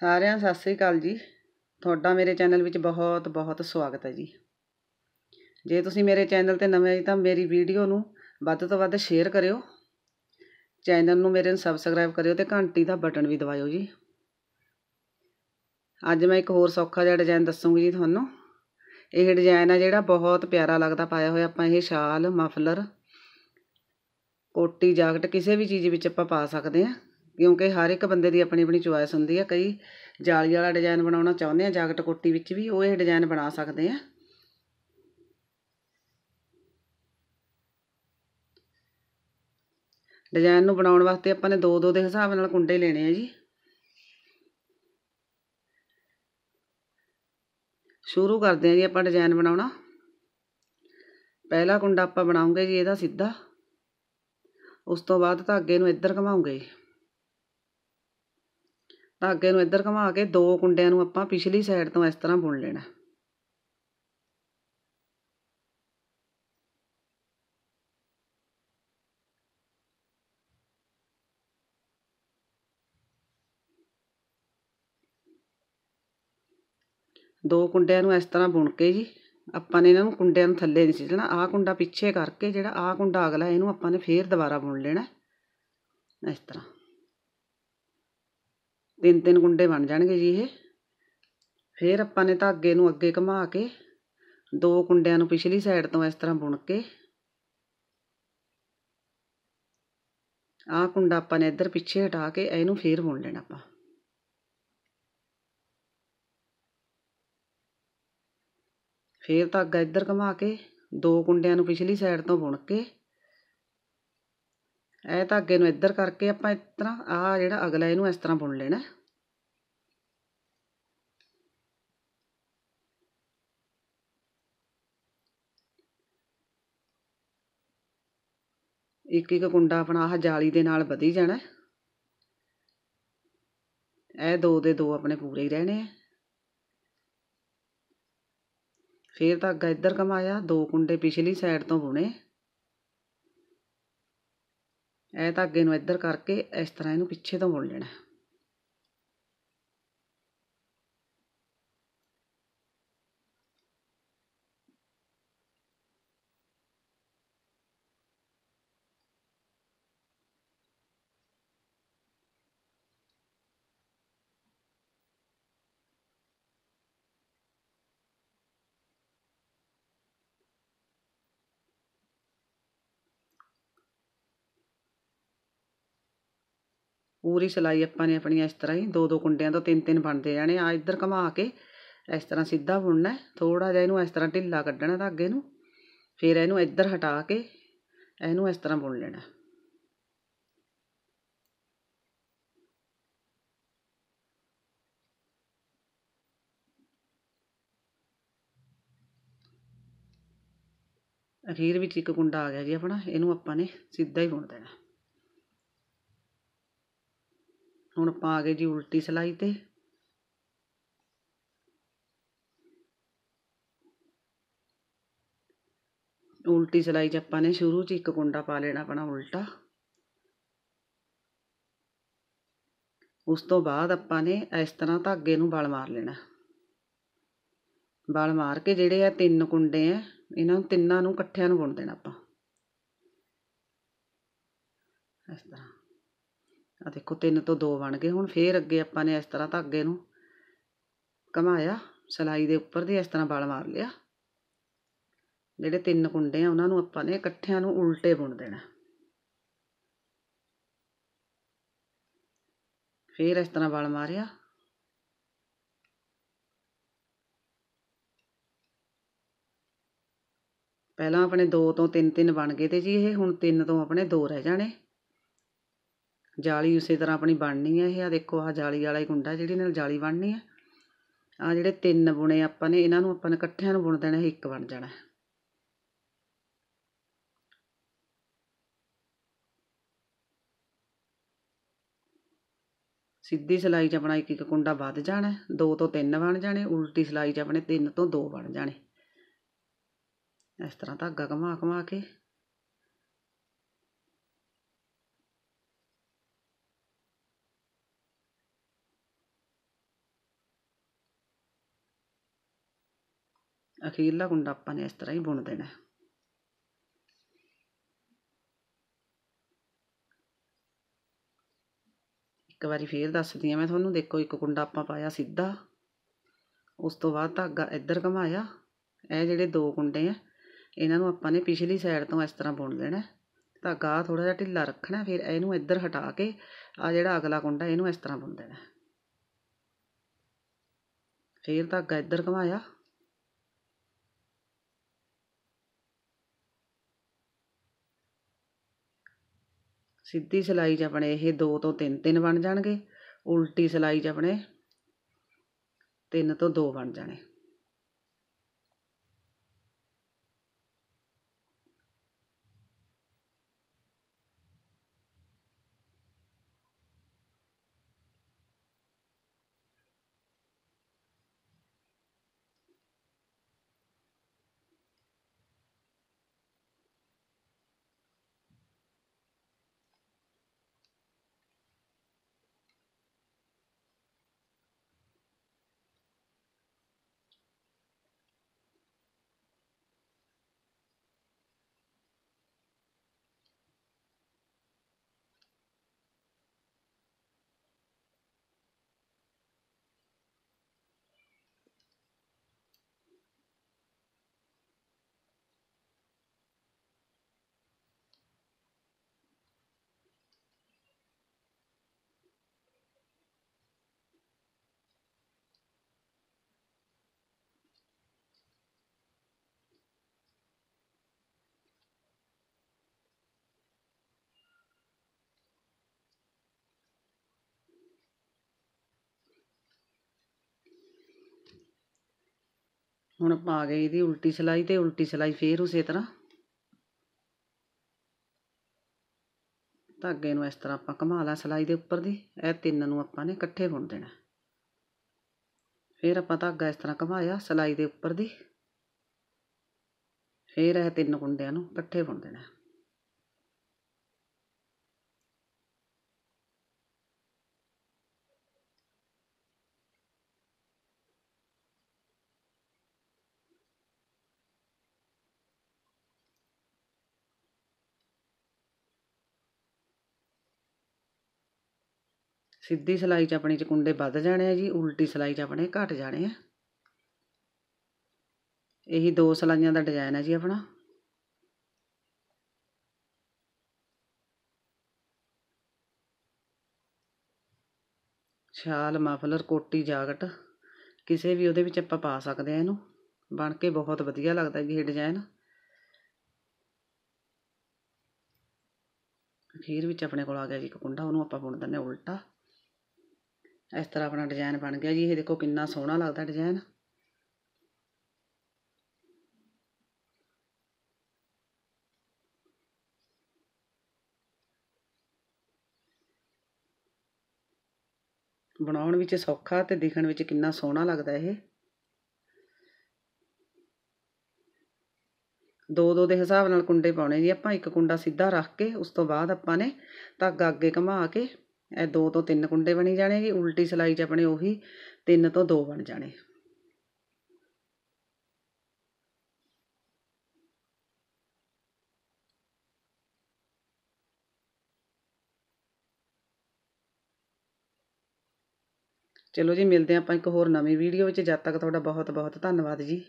ਸਾਰਿਆਂ ਸਤਿ ਸ੍ਰੀ ਅਕਾਲ ਜੀ ਤੁਹਾਡਾ ਮੇਰੇ ਚੈਨਲ ਵਿੱਚ ਬਹੁਤ ਬਹੁਤ ਸਵਾਗਤ ਹੈ ਜੀ ਜੇ ਤੁਸੀਂ ਮੇਰੇ ਚੈਨਲ ਤੇ ਨਵੇਂ ਆਏ ਤਾਂ ਮੇਰੀ ਵੀਡੀਓ ਨੂੰ ਵੱਧ ਤੋਂ ਵੱਧ ਸ਼ੇਅਰ ਕਰਿਓ ਚੈਨਲ ਨੂੰ ਮੇਰੇ ਨੂੰ ਸਬਸਕ੍ਰਾਈਬ ਕਰਿਓ ਤੇ ਘੰਟੀ ਦਾ ਬਟਨ ਵੀ ਦਬਾਇਓ ਜੀ ਅੱਜ ਮੈਂ ਇੱਕ ਹੋਰ ਸੌਖਾ ਜਿਹਾ ਡਿਜ਼ਾਈਨ ਦੱਸੂਗੀ ਜੀ ਤੁਹਾਨੂੰ ਇਹ ਡਿਜ਼ਾਈਨ ਆ ਜਿਹੜਾ ਬਹੁਤ ਪਿਆਰਾ ਲੱਗਦਾ ਪਾਇਆ ਹੋਇਆ ਆਪਾਂ ਇਹ ਸ਼ਾਲ ਮਫਲਰ ਕੋਟੀ ਜਾਕਟ ਕਿਸੇ ਵੀ ਚੀਜ਼ ਵਿੱਚ ਆਪਾਂ ਪਾ ਸਕਦੇ ਹਾਂ ਕਿਉਂਕਿ ਹਰ ਇੱਕ ਬੰਦੇ ਦੀ ਆਪਣੀ ਆਪਣੀ ਚੁਆਇਸ ਹੁੰਦੀ ਹੈ ਕਈ ਜਾਲੀ ਵਾਲਾ ਡਿਜ਼ਾਈਨ ਬਣਾਉਣਾ ਚਾਹੁੰਦੇ ਆ ਜਾਕਟ ਕੋਟੀ ਵਿੱਚ ਵੀ ਉਹ ਇਹ ਡਿਜ਼ਾਈਨ ਬਣਾ ਸਕਦੇ ਆ ਡਿਜ਼ਾਈਨ ਨੂੰ ਬਣਾਉਣ ਵਾਸਤੇ ਆਪਾਂ ਨੇ ਦੋ ਦੋ ਦੇ ਹਿਸਾਬ ਨਾਲ ਕੁੰਡੇ ਲੈਣੇ ਆ ਜੀ ਸ਼ੁਰੂ ਕਰਦੇ ਆ ਜੀ ਆਪਾਂ ਡਿਜ਼ਾਈਨ ਬਣਾਉਣਾ ਪਹਿਲਾ ਕੁੰਡਾ ਆਪਾਂ ਬਣਾਉਂਗੇ ਜੀ ਇਹਦਾ ਸਿੱਧਾ ਉਸ ਤੋਂ ਬਾਅਦ ਧਾਗੇ ਨੂੰ ਇੱਧਰ ਘਮਾਉਂਗੇ ਧਾਗੇ ਨੂੰ ਇੱਧਰ ਘੁਮਾ ਕੇ ਦੋ ਕੁੰਡਿਆਂ ਨੂੰ ਆਪਾਂ ਪਿਛਲੀ ਸਾਈਡ ਤੋਂ ਇਸ ਤਰ੍ਹਾਂ ਬੁਣ ਲੈਣਾ ਦੋ ਕੁੰਡਿਆਂ ਨੂੰ ਇਸ ਤਰ੍ਹਾਂ ਬੁਣ ਕੇ ਜੀ ਆਪਾਂ ਨੇ ਇਹਨਾਂ ਨੂੰ ਕੁੰਡਿਆਂ ਨੂੰ ਥੱਲੇ ਨਹੀਂ ਸਿੱਟਣਾ ਆਹ ਕੁੰਡਾ ਪਿੱਛੇ ਕਰਕੇ ਜਿਹੜਾ ਆਹ ਕੁੰਡਾ ਅਗਲਾ ਇਹਨੂੰ ਆਪਾਂ ਨੇ ਫੇਰ ਦੁਬਾਰਾ ਬੁਣ ਲੈਣਾ ਇਸ ਤਰ੍ਹਾਂ ਤਿੰਨ ਤਿੰਨ ਗੁੰਡੇ ਬਣ ਜਾਣਗੇ ਜੀ ਇਹ ਫਿਰ ਆਪਾਂ ਨੇ ਧਾਗੇ ਨੂੰ ਅੱਗੇ ਘੁਮਾ ਕੇ ਦੋ ਕੁੰਡਿਆਂ ਨੂੰ ਪਿਛਲੀ ਸਾਈਡ ਤੋਂ ਇਸ ਤਰ੍ਹਾਂ ਬੁਣ ਕੇ ਆਹ ਕੁੰਡਾ ਆਪਾਂ ਨੇ ਇੱਧਰ ਪਿੱਛੇ ਹਟਾ ਕੇ ਇਹਨੂੰ ਫੇਰ ਬੁਣ ਲੈਣਾ ਆਪਾਂ ਫੇਰ ਧਾਗਾ ਇੱਧਰ ਘੁਮਾ ਕੇ ਦੋ ਕੁੰਡਿਆਂ ਨੂੰ ਪਿਛਲੀ ਸਾਈਡ ਤੋਂ ਬੁਣ ਕੇ ਇਹ ਧਾਗੇ ਨੂੰ ਇੱਧਰ ਕਰਕੇ ਆਪਾਂ ਇਸ ਤਰ੍ਹਾਂ ਆਹ ਜਿਹੜਾ ਅਗਲਾ ਇਹਨੂੰ ਇਸ ਤਰ੍ਹਾਂ ਬੁਣ ਲੈਣਾ ਇੱਕ ਇੱਕ ਕੁੰਡਾ ਆਪਣਾ ਆਹ ਜਾਲੀ ਦੇ ਨਾਲ ਵਧੀ ਜਾਣਾ ਇਹ ਦੋ ਦੇ ਦੋ ਆਪਣੇ ਪੂਰੇ ਹੀ ਰਹਿਣੇ ਆ ਫੇਰ ਧਾਗਾ ਇੱਧਰ ਕਮਾਇਆ ਦੋ ਕੁੰਡੇ ਪਿਛਲੀ ਸਾਈਡ ਤੋਂ ਬੁਣੇ ਇਹ ਧਾਗੇ ਨੂੰ ਇੱਧਰ ਕਰਕੇ ਇਸ ਤਰ੍ਹਾਂ ਇਹਨੂੰ ਪਿੱਛੇ ਤੋਂ ਬੁਣ ਲੈਣਾ ਪੂਰੀ ਸਲਾਈ ਆਪਾਂ ਨੇ ਆਪਣੀ ਇਸ ਤਰ੍ਹਾਂ ਹੀ ਦੋ ਦੋ ਕੁੰਡਿਆਂ ਤੋਂ ਤਿੰਨ ਤਿੰਨ ਬਣਦੇ ਜਾਣੇ ਆ ਇੱਧਰ ਘੁਮਾ ਕੇ ਇਸ ਤਰ੍ਹਾਂ ਸਿੱਧਾ ਬੁਣਨਾ ਥੋੜਾ ਜਿਹਾ ਇਹਨੂੰ ਇਸ ਤਰ੍ਹਾਂ ਢਿੱਲਾ ਕੱਢਣਾ ਧਾਗੇ ਨੂੰ ਫਿਰ ਇਹਨੂੰ ਇੱਧਰ ਹਟਾ ਕੇ ਇਹਨੂੰ ਇਸ ਤਰ੍ਹਾਂ ਬੁਣ ਲੈਣਾ ਅਖੀਰ ਵਿੱਚ ਇੱਕ ਕੁੰਡਾ ਆ ਗਿਆ ਜੀ ਆਪਣਾ ਇਹਨੂੰ ਆਪਾਂ ਨੇ ਸਿੱਧਾ ਹੀ ਬੁਣ ਦੇਣਾ ਹੁਣ ਆਪਾਂ ਆ ਗਏ ਜੀ ਉਲਟੀ ਸਲਾਈ ਤੇ ਉਲਟੀ ਸਲਾਈ 'ਚ ਆਪਾਂ ਨੇ ਸ਼ੁਰੂ 'ਚ ਇੱਕ ਕੁੰਡਾ ਪਾ ਲੈਣਾ ਆਪਣਾ ਉਲਟਾ ਉਸ ਤੋਂ ਬਾਅਦ ਆਪਾਂ ਨੇ ਇਸ ਤਰ੍ਹਾਂ ਧਾਗੇ ਨੂੰ ਬਲ ਮਾਰ ਲੈਣਾ ਬਲ ਮਾਰ ਕੇ ਜਿਹੜੇ ਆ ਤਿੰਨ ਕੁੰਡੇ ਆ ਇਹਨਾਂ ਨੂੰ ਤਿੰਨਾਂ ਨੂੰ ਇਕੱਠਿਆਂ ਨੂੰ ਬੁਣ ਦੇਣਾ ਆਪਾਂ ਇਸ ਤਰ੍ਹਾਂ ਆ ਦੇਖੋ ਤਿੰਨ ਤੋਂ ਦੋ ਬਣ ਗਏ ਹੁਣ ਫੇਰ ਅੱਗੇ ਆਪਾਂ ਨੇ ਇਸ ਤਰ੍ਹਾਂ ਧਾਗੇ ਨੂੰ ਘਮਾਇਆ ਸਲਾਈ ਦੇ ਉੱਪਰ ਦੀ ਇਸ ਤਰ੍ਹਾਂ ਬਲ ਮਾਰ ਲਿਆ ਜਿਹੜੇ ਤਿੰਨ ਕੁੰਡੇ ਆ ਉਹਨਾਂ ਨੂੰ ਆਪਾਂ ਨੇ ਇਕੱਠਿਆਂ ਨੂੰ ਉਲਟੇ ਬੁਣ ਦੇਣਾ ਫੇਰ ਇਸ ਤਰ੍ਹਾਂ ਬਲ ਮਾਰਿਆ ਪਹਿਲਾਂ ਆਪਣੇ 2 ਤੋਂ 3 3 ਬਣ ਗਏ ਤੇ ਜੀ ਇਹ ਹੁਣ 3 ਤੋਂ ਆਪਣੇ 2 ਰਹਿ ਜਾਣੇ ਜਾਲੀ ਉਸੇ ਤਰ੍ਹਾਂ ਆਪਣੀ ਬਣਨੀ ਹੈ ਇਹ ਆ ਦੇਖੋ ਆਹ ਜਾਲੀ ਵਾਲਾ ਹੀ ਕੁੰਡਾ ਜਿਹੜੀ ਨਾਲ ਜਾਲੀ ਬਣਨੀ ਹੈ ਆ ਜਿਹੜੇ ਤਿੰਨ ਬੁਣੇ ਆਪਾਂ ਨੇ ਇਹਨਾਂ ਨੂੰ ਆਪਾਂ ਨੇ ਇਕੱਠਿਆਂ ਨੂੰ ਬੁਣ ਦੇਣਾ ਹੈ ਇੱਕ ਬਣ ਜਾਣਾ ਸਿੱਧੀ ਸਿਲਾਈ 'ਚ ਆਪਣਾ ਇੱਕ ਇੱਕ ਕੁੰਡਾ ਵੱਧ ਜਾਣਾ ਦੋ ਤੋਂ ਤਿੰਨ ਬਣ ਜਾਣੇ ਉਲਟੀ ਸਿਲਾਈ 'ਚ ਆਪਣੇ ਤਿੰਨ ਤੋਂ ਦੋ ਬਣ ਜਾਣੇ ਇਸ ਤਰ੍ਹਾਂ ਧਾਗਾ ਘੁਮਾ ਘੁਮਾ ਕੇ ਅਖੀਰਲਾ ਗੁੰਡਾ ਆਪਾਂ ਨੇ ਇਸ ਤਰ੍ਹਾਂ ਹੀ ਬੁਣ ਦੇਣਾ ਇੱਕ ਵਾਰੀ ਫੇਰ ਦੱਸਦੀ ਆ ਮੈਂ ਤੁਹਾਨੂੰ ਦੇਖੋ ਇੱਕ ਗੁੰਡਾ ਆਪਾਂ ਪਾਇਆ ਸਿੱਧਾ ਉਸ ਤੋਂ ਬਾਅਦ ਧਾਗਾ ਇੱਧਰ ਘਮਾਇਆ ਇਹ ਜਿਹੜੇ ਦੋ ਗੁੰਡੇ ਆ ਇਹਨਾਂ ਨੂੰ ਆਪਾਂ ਨੇ ਪਿਛਲੀ ਸਾਈਡ ਤੋਂ ਇਸ ਤਰ੍ਹਾਂ ਬੁਣ ਲੈਣਾ ਧਾਗਾ ਥੋੜਾ ਜਿਹਾ ਢਿੱਲਾ ਰੱਖਣਾ ਫਿਰ ਇਹਨੂੰ ਇੱਧਰ ਹਟਾ ਕੇ ਆ ਜਿਹੜਾ ਅਗਲਾ ਗੁੰਡਾ ਇਹਨੂੰ ਇਸ ਤਰ੍ਹਾਂ ਬੁਣ ਦੇਣਾ ਫੇਰ ਧਾਗਾ ਇੱਧਰ ਘਮਾਇਆ ਸਿੱਧੀ ਸਿਲਾਈ 'ਚ ਆਪਣੇ ਇਹ ਦੋ ਤੋਂ ਤਿੰਨ ਤਿੰਨ ਬਣ ਜਾਣਗੇ ਉਲਟੀ ਸਿਲਾਈ 'ਚ ਆਪਣੇ ਤਿੰਨ ਤੋਂ ਦੋ ਬਣ ਜਾਣੇ ਹੁਣ ਪਾ ਗਏ ਇਹਦੀ ਉਲਟੀ ਸਲਾਈ ਤੇ ਉਲਟੀ ਸਲਾਈ ਫੇਰ ਉਸੇ ਤਰ੍ਹਾਂ ਧਾਗੇ ਨੂੰ ਇਸ ਤਰ੍ਹਾਂ ਆਪਾਂ ਘੁਮਾ ਲਾ ਸਲਾਈ ਦੇ ਉੱਪਰ ਦੀ ਇਹ ਤਿੰਨ ਨੂੰ ਆਪਾਂ ਨੇ ਇਕੱਠੇ ਬੁਣ ਦੇਣਾ ਫੇਰ ਆਪਾਂ ਧਾਗਾ ਇਸ ਤਰ੍ਹਾਂ ਘੁਮਾਇਆ ਸਲਾਈ ਦੇ ਉੱਪਰ ਦੀ ਫੇਰ ਇਹ ਤਿੰਨ ਕੁੰਡਿਆਂ ਨੂੰ ਇਕੱਠੇ ਬੁਣ ਦੇਣਾ ਸਿੱਧੀ ਸਲਾਈ 'ਚ ਆਪਣੇ ਚੁੰਡੇ ਵੱਧ ਜਾਣੇ ਆ ਜੀ ਉਲਟੀ ਸਲਾਈ 'ਚ ਆਪਣੇ ਘਟ ਜਾਣੇ ਆ ਇਹੀ ਦੋ ਸਲਾਈਆਂ ਦਾ ਡਿਜ਼ਾਈਨ ਹੈ ਜੀ ਆਪਣਾ ਛਾਲ ਮਫਲਰ ਕੋਟੀ ਜਾਕਟ ਕਿਸੇ ਵੀ ਉਹਦੇ ਵਿੱਚ ਆਪਾਂ ਪਾ ਸਕਦੇ ਆ ਇਹਨੂੰ ਬਣ ਕੇ ਬਹੁਤ ਵਧੀਆ ਲੱਗਦਾ ਜੀ ਇਹ ਡਿਜ਼ਾਈਨ ਅਖੀਰ ਵਿੱਚ ਆਪਣੇ ਕੋਲ ਆ ਗਿਆ ਜੀ ਇੱਕ ਕੁੰਡਾ ਉਹਨੂੰ ਆਪਾਂ ਬੁਣ ਦਿੰਨੇ ਉਲਟਾ ਇਸ ਤਰ੍ਹਾਂ ਆਪਣਾ ਡਿਜ਼ਾਈਨ ਬਣ ਗਿਆ ਜੀ ਇਹ ਦੇਖੋ ਕਿੰਨਾ ਸੋਹਣਾ ਲੱਗਦਾ ਡਿਜ਼ਾਈਨ ਬਣਾਉਣ ਵਿੱਚ ਸੌਖਾ ਤੇ ਦਿਖਣ ਵਿੱਚ ਕਿੰਨਾ ਸੋਹਣਾ ਲੱਗਦਾ ਇਹ ਦੋ ਦੋ ਦੇ ਹਿਸਾਬ ਨਾਲ ਕੁੰਡੇ ਪਾਉਣੇ ਜੀ ਆਪਾਂ ਇੱਕ ਕੁੰਡਾ ਸਿੱਧਾ ਰੱਖ ਕੇ ਉਸ ਤੋਂ ਬਾਅਦ ਆਪਾਂ ਨੇ ਧਾਗਾ ਅੱਗੇ ਘੁਮਾ ਕੇ ਇਹ ਦੋ ਤੋਂ ਤਿੰਨ ਕੁੰਡੇ ਬਣੀ ਜਾਣਗੇ ਉਲਟੀ ਸਲਾਈ 'ਚ ਆਪਣੇ ਉਹੀ ਤਿੰਨ ਤੋਂ ਦੋ ਬਣ ਜਾਣੇ ਚਲੋ ਜੀ ਮਿਲਦੇ ਆਪਾਂ ਇੱਕ ਹੋਰ ਨਵੀਂ ਵੀਡੀਓ ਵਿੱਚ ਜਦ ਤੱਕ ਤੁਹਾਡਾ ਬਹੁਤ ਬਹੁਤ ਧੰਨਵਾਦ ਜੀ